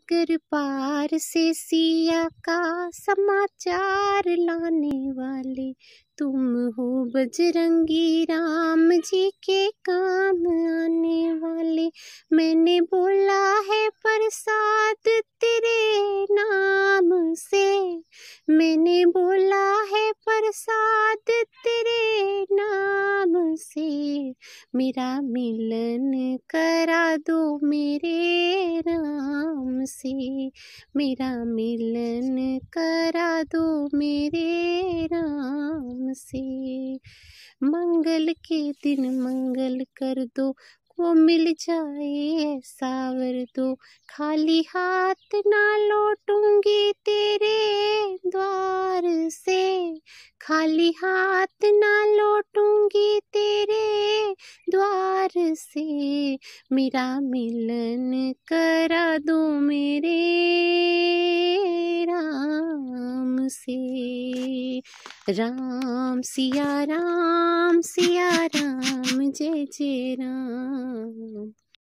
सागर पार से सिया का समाचार लाने वाले तुम हो बजरंगी राम जी के काम आने वाले मैंने बोला है प्रसाद तेरे नाम से मैंने बोला है प्रसाद तेरे नाम से मेरा मिलन करा दो मेरे राम से मेरा मिलन करा दो मेरे राम से मंगल के दिन मंगल कर दो को मिल जाए ऐसा वर दो खाली हाथ ना लौटूंगी तेरे द्वार से खाली हाथ ना लौटूंगी तेरे द्वार प्यार से मेरा मिलन करा दो मेरे राम से राम सिया राम सिया राम जय जय राम